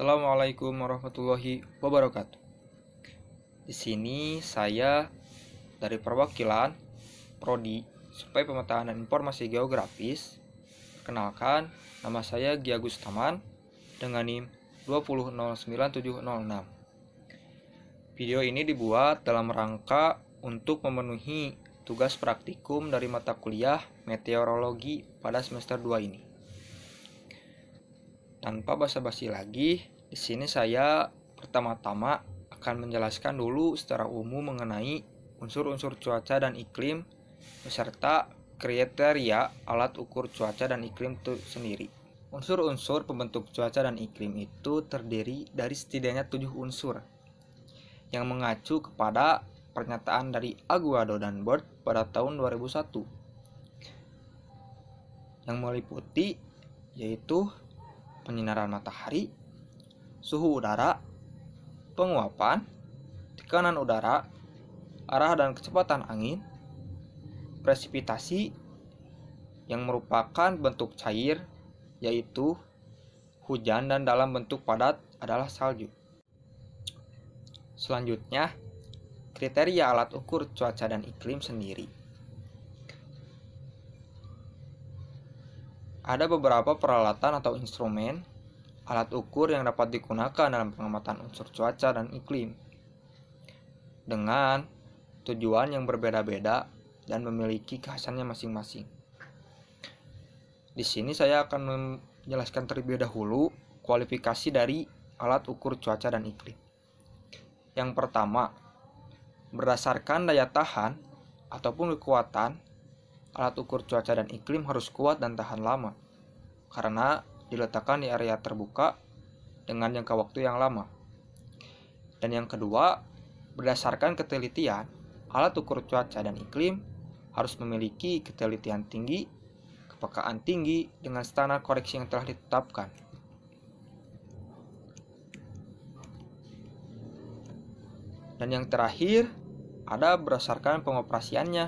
Assalamualaikum warahmatullahi wabarakatuh. Di sini saya dari perwakilan Prodi supaya Pemetaan dan Informasi Geografis. Kenalkan nama saya Giagus Taman dengan NIM 2009706. Video ini dibuat dalam rangka untuk memenuhi tugas praktikum dari mata kuliah meteorologi pada semester 2 ini. Tanpa basa-basi lagi, di sini saya pertama-tama akan menjelaskan dulu secara umum mengenai unsur-unsur cuaca dan iklim beserta kriteria alat ukur cuaca dan iklim itu sendiri. Unsur-unsur pembentuk cuaca dan iklim itu terdiri dari setidaknya tujuh unsur yang mengacu kepada pernyataan dari Aguado dan Bird pada tahun 2001 yang meliputi yaitu penyinaran matahari, suhu udara, penguapan, tekanan udara, arah dan kecepatan angin, presipitasi yang merupakan bentuk cair yaitu hujan dan dalam bentuk padat adalah salju. Selanjutnya, kriteria alat ukur cuaca dan iklim sendiri. Ada beberapa peralatan atau instrumen alat ukur yang dapat digunakan dalam pengamatan unsur cuaca dan iklim dengan tujuan yang berbeda-beda dan memiliki khasannya masing-masing. Di sini saya akan menjelaskan terlebih dahulu kualifikasi dari alat ukur cuaca dan iklim. Yang pertama, berdasarkan daya tahan ataupun kekuatan, alat ukur cuaca dan iklim harus kuat dan tahan lama. Karena diletakkan di area terbuka dengan jangka waktu yang lama. Dan yang kedua, berdasarkan ketelitian, alat ukur cuaca dan iklim harus memiliki ketelitian tinggi, kepekaan tinggi dengan standar koreksi yang telah ditetapkan. Dan yang terakhir, ada berdasarkan pengoperasiannya.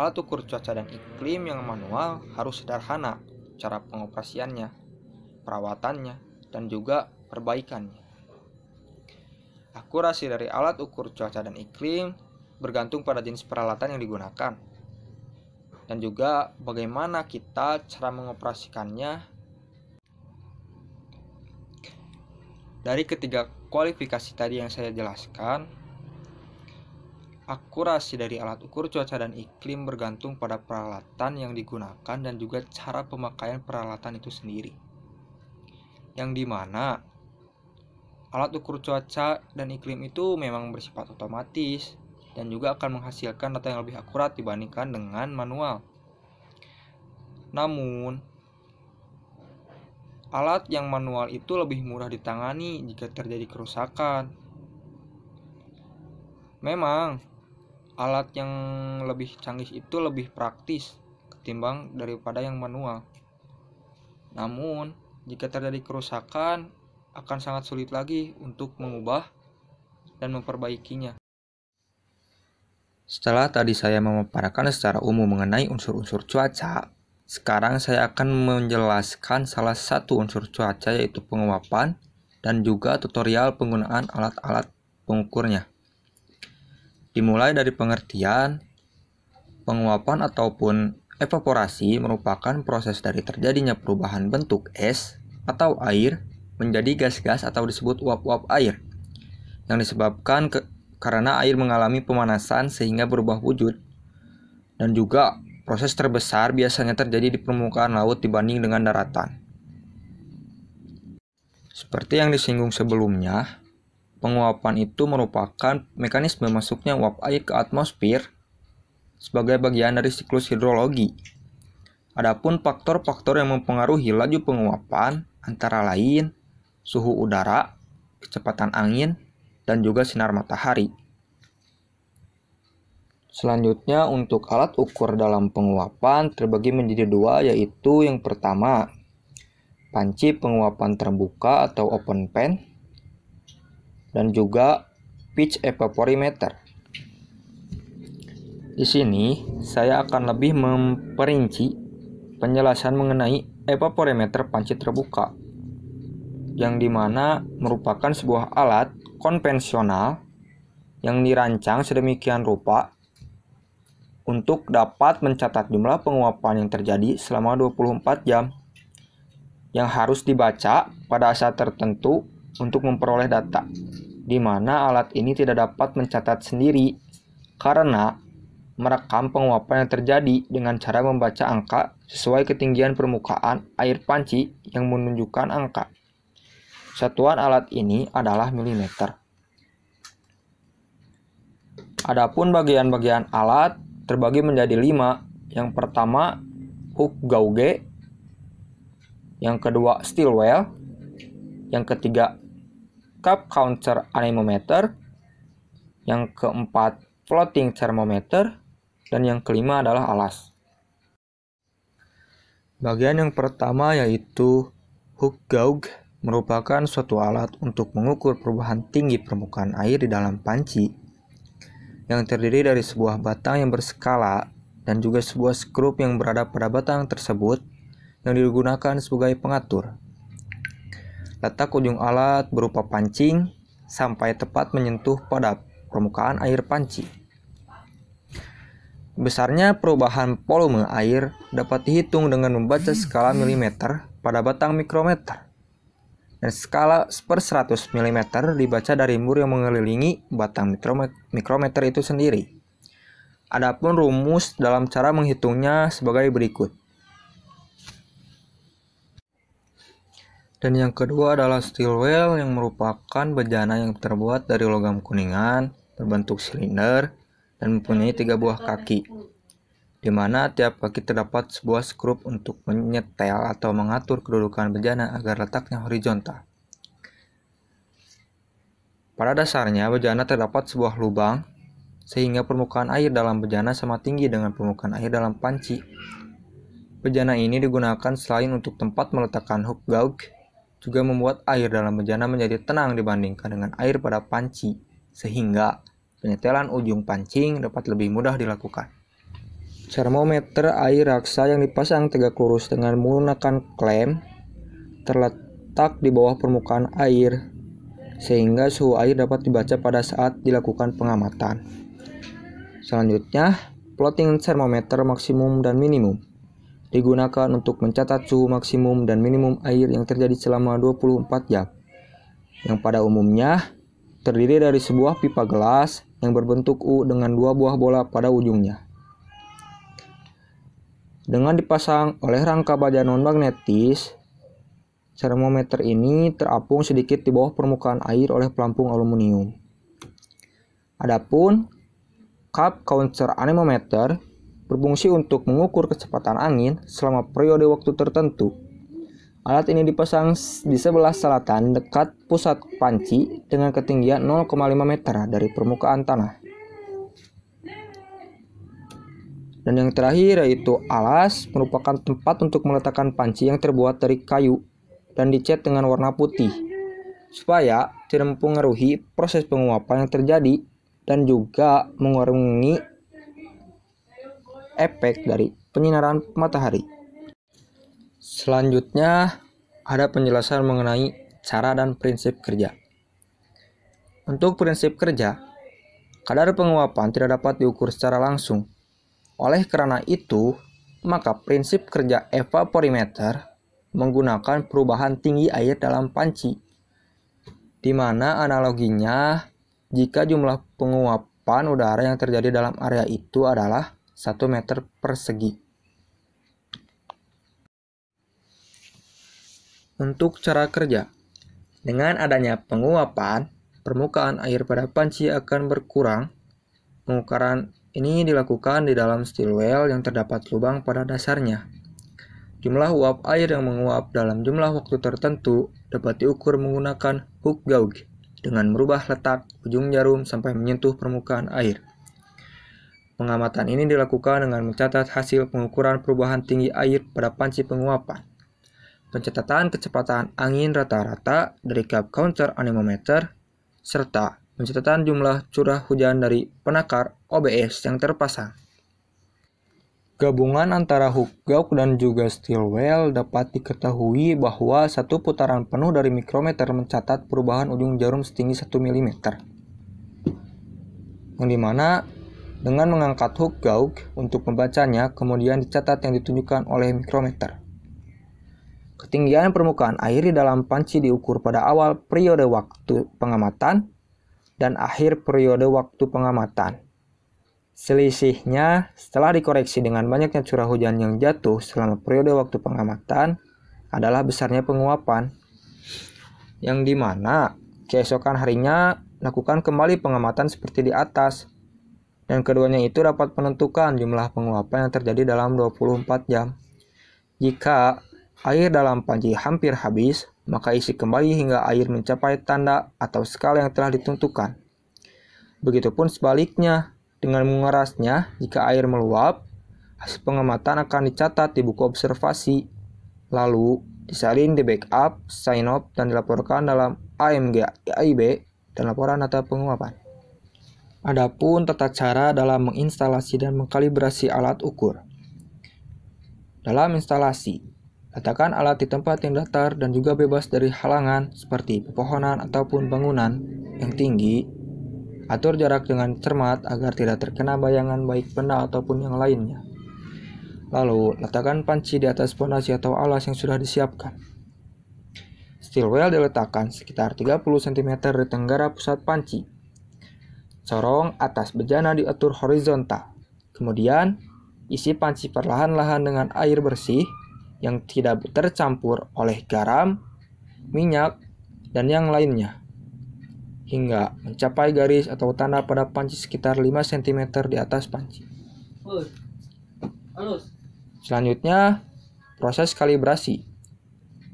Alat ukur cuaca dan iklim yang manual harus sederhana cara pengoperasiannya perawatannya, dan juga perbaikannya. Akurasi dari alat ukur cuaca dan iklim bergantung pada jenis peralatan yang digunakan, dan juga bagaimana kita cara mengoperasikannya. Dari ketiga kualifikasi tadi yang saya jelaskan, akurasi dari alat ukur cuaca dan iklim bergantung pada peralatan yang digunakan dan juga cara pemakaian peralatan itu sendiri yang dimana alat ukur cuaca dan iklim itu memang bersifat otomatis dan juga akan menghasilkan data yang lebih akurat dibandingkan dengan manual. Namun, alat yang manual itu lebih murah ditangani jika terjadi kerusakan. Memang, alat yang lebih canggih itu lebih praktis ketimbang daripada yang manual. Namun, jika terjadi kerusakan, akan sangat sulit lagi untuk mengubah dan memperbaikinya. Setelah tadi saya memaparkan secara umum mengenai unsur-unsur cuaca, sekarang saya akan menjelaskan salah satu unsur cuaca yaitu penguapan dan juga tutorial penggunaan alat-alat pengukurnya. Dimulai dari pengertian, penguapan ataupun Evaporasi merupakan proses dari terjadinya perubahan bentuk es atau air menjadi gas-gas atau disebut uap-uap air yang disebabkan ke karena air mengalami pemanasan sehingga berubah wujud dan juga proses terbesar biasanya terjadi di permukaan laut dibanding dengan daratan. Seperti yang disinggung sebelumnya, penguapan itu merupakan mekanisme masuknya uap air ke atmosfer sebagai bagian dari siklus hidrologi. Adapun faktor-faktor yang mempengaruhi laju penguapan antara lain suhu udara, kecepatan angin, dan juga sinar matahari. Selanjutnya untuk alat ukur dalam penguapan terbagi menjadi dua yaitu yang pertama panci penguapan terbuka atau open pan dan juga pitch evaporimeter. Di sini, saya akan lebih memperinci penjelasan mengenai evaporimeter panci terbuka, yang dimana merupakan sebuah alat konvensional yang dirancang sedemikian rupa untuk dapat mencatat jumlah penguapan yang terjadi selama 24 jam yang harus dibaca pada saat tertentu untuk memperoleh data, di mana alat ini tidak dapat mencatat sendiri karena merekam penguapan yang terjadi dengan cara membaca angka sesuai ketinggian permukaan air panci yang menunjukkan angka. Satuan alat ini adalah milimeter. Adapun bagian-bagian alat terbagi menjadi lima. Yang pertama, hook gauge. Yang kedua, steel well. Yang ketiga, cup counter anemometer. Yang keempat, floating thermometer dan yang kelima adalah alas. Bagian yang pertama yaitu hook gauge merupakan suatu alat untuk mengukur perubahan tinggi permukaan air di dalam panci yang terdiri dari sebuah batang yang berskala dan juga sebuah skrup yang berada pada batang tersebut yang digunakan sebagai pengatur. Letak ujung alat berupa pancing sampai tepat menyentuh pada permukaan air panci. Besarnya perubahan volume air dapat dihitung dengan membaca skala milimeter pada batang mikrometer. Dan skala per 100 mm dibaca dari mur yang mengelilingi batang mikrometer itu sendiri. Adapun rumus dalam cara menghitungnya sebagai berikut. Dan yang kedua adalah steel well yang merupakan bejana yang terbuat dari logam kuningan berbentuk silinder dan mempunyai tiga buah kaki, di mana tiap kaki terdapat sebuah skrup untuk menyetel atau mengatur kedudukan bejana agar letaknya horizontal. Pada dasarnya, bejana terdapat sebuah lubang, sehingga permukaan air dalam bejana sama tinggi dengan permukaan air dalam panci. Bejana ini digunakan selain untuk tempat meletakkan hook gauk, juga membuat air dalam bejana menjadi tenang dibandingkan dengan air pada panci, sehingga penyetelan ujung pancing dapat lebih mudah dilakukan. Termometer air raksa yang dipasang tegak lurus dengan menggunakan klem terletak di bawah permukaan air sehingga suhu air dapat dibaca pada saat dilakukan pengamatan. Selanjutnya, plotting termometer maksimum dan minimum digunakan untuk mencatat suhu maksimum dan minimum air yang terjadi selama 24 jam. Yang pada umumnya terdiri dari sebuah pipa gelas yang berbentuk U dengan dua buah bola pada ujungnya. Dengan dipasang oleh rangka baja non magnetis, termometer ini terapung sedikit di bawah permukaan air oleh pelampung aluminium. Adapun cup counter anemometer berfungsi untuk mengukur kecepatan angin selama periode waktu tertentu Alat ini dipasang di sebelah selatan dekat pusat panci dengan ketinggian 0,5 meter dari permukaan tanah. Dan yang terakhir yaitu alas merupakan tempat untuk meletakkan panci yang terbuat dari kayu dan dicat dengan warna putih supaya tidak mempengaruhi proses penguapan yang terjadi dan juga mengurangi efek dari penyinaran matahari. Selanjutnya ada penjelasan mengenai cara dan prinsip kerja. Untuk prinsip kerja, kadar penguapan tidak dapat diukur secara langsung. Oleh karena itu, maka prinsip kerja evaporimeter menggunakan perubahan tinggi air dalam panci, di mana analoginya jika jumlah penguapan udara yang terjadi dalam area itu adalah 1 meter persegi. untuk cara kerja. Dengan adanya penguapan, permukaan air pada panci akan berkurang. Pengukaran ini dilakukan di dalam steel well yang terdapat lubang pada dasarnya. Jumlah uap air yang menguap dalam jumlah waktu tertentu dapat diukur menggunakan hook gauge dengan merubah letak ujung jarum sampai menyentuh permukaan air. Pengamatan ini dilakukan dengan mencatat hasil pengukuran perubahan tinggi air pada panci penguapan pencatatan kecepatan angin rata-rata dari cup counter anemometer, serta pencatatan jumlah curah hujan dari penakar OBS yang terpasang. Gabungan antara hook gauge dan juga steel well dapat diketahui bahwa satu putaran penuh dari mikrometer mencatat perubahan ujung jarum setinggi 1 mm. Yang dimana dengan mengangkat hook gauge untuk membacanya kemudian dicatat yang ditunjukkan oleh mikrometer. Ketinggian permukaan air di dalam panci diukur pada awal periode waktu pengamatan dan akhir periode waktu pengamatan. Selisihnya, setelah dikoreksi dengan banyaknya curah hujan yang jatuh selama periode waktu pengamatan, adalah besarnya penguapan. Yang dimana keesokan harinya lakukan kembali pengamatan seperti di atas. Dan keduanya itu dapat menentukan jumlah penguapan yang terjadi dalam 24 jam. Jika air dalam panci hampir habis, maka isi kembali hingga air mencapai tanda atau skala yang telah ditentukan. Begitupun sebaliknya, dengan mengerasnya, jika air meluap, hasil pengamatan akan dicatat di buku observasi. Lalu, disalin di backup, sign up, dan dilaporkan dalam AMG AIB. dan laporan atau penguapan. Adapun tata cara dalam menginstalasi dan mengkalibrasi alat ukur. Dalam instalasi, Letakkan alat di tempat yang datar dan juga bebas dari halangan seperti pepohonan ataupun bangunan yang tinggi. Atur jarak dengan cermat agar tidak terkena bayangan baik benda ataupun yang lainnya. Lalu, letakkan panci di atas pondasi atau alas yang sudah disiapkan. well diletakkan sekitar 30 cm di tenggara pusat panci. Corong atas bejana diatur horizontal. Kemudian, isi panci perlahan-lahan dengan air bersih yang tidak tercampur oleh garam, minyak, dan yang lainnya hingga mencapai garis atau tanda pada panci sekitar 5 cm di atas panci. Selanjutnya, proses kalibrasi.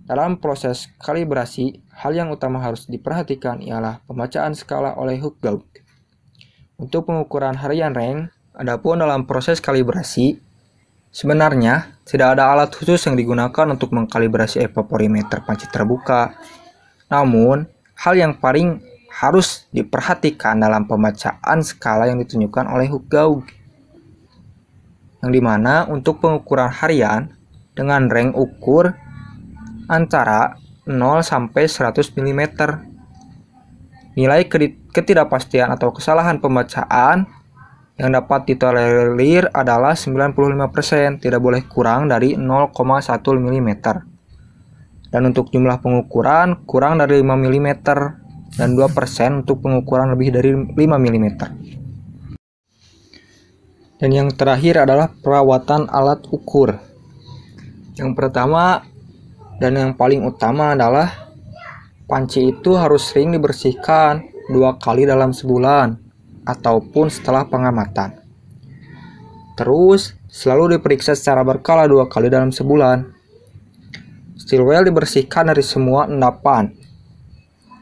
Dalam proses kalibrasi, hal yang utama harus diperhatikan ialah pembacaan skala oleh hook Gauge. Untuk pengukuran harian rank, adapun dalam proses kalibrasi, Sebenarnya, tidak ada alat khusus yang digunakan untuk mengkalibrasi evaporimeter panci terbuka. Namun, hal yang paling harus diperhatikan dalam pembacaan skala yang ditunjukkan oleh Hugh yang dimana untuk pengukuran harian dengan rank ukur antara 0 sampai 100 mm. Nilai ketidakpastian atau kesalahan pembacaan yang dapat ditolerir adalah 95% tidak boleh kurang dari 0,1 mm. Dan untuk jumlah pengukuran kurang dari 5 mm dan 2% untuk pengukuran lebih dari 5 mm. Dan yang terakhir adalah perawatan alat ukur. Yang pertama dan yang paling utama adalah panci itu harus sering dibersihkan dua kali dalam sebulan ataupun setelah pengamatan. Terus, selalu diperiksa secara berkala dua kali dalam sebulan. Stilwell dibersihkan dari semua endapan.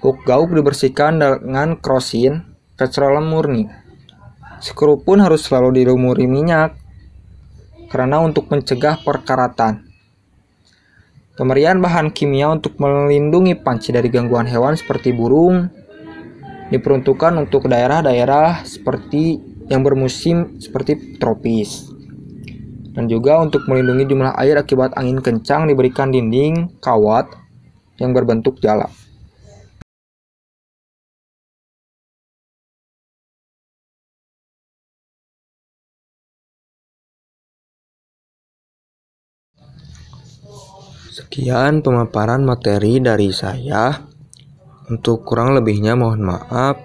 Hook gauk dibersihkan dengan krosin petroleum murni. Skru pun harus selalu dilumuri minyak karena untuk mencegah perkaratan. Pemberian bahan kimia untuk melindungi panci dari gangguan hewan seperti burung, diperuntukkan untuk daerah-daerah seperti yang bermusim seperti tropis. Dan juga untuk melindungi jumlah air akibat angin kencang diberikan dinding kawat yang berbentuk jala. Sekian pemaparan materi dari saya. Untuk kurang lebihnya mohon maaf.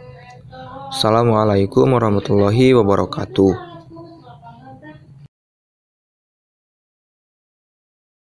Assalamualaikum warahmatullahi wabarakatuh.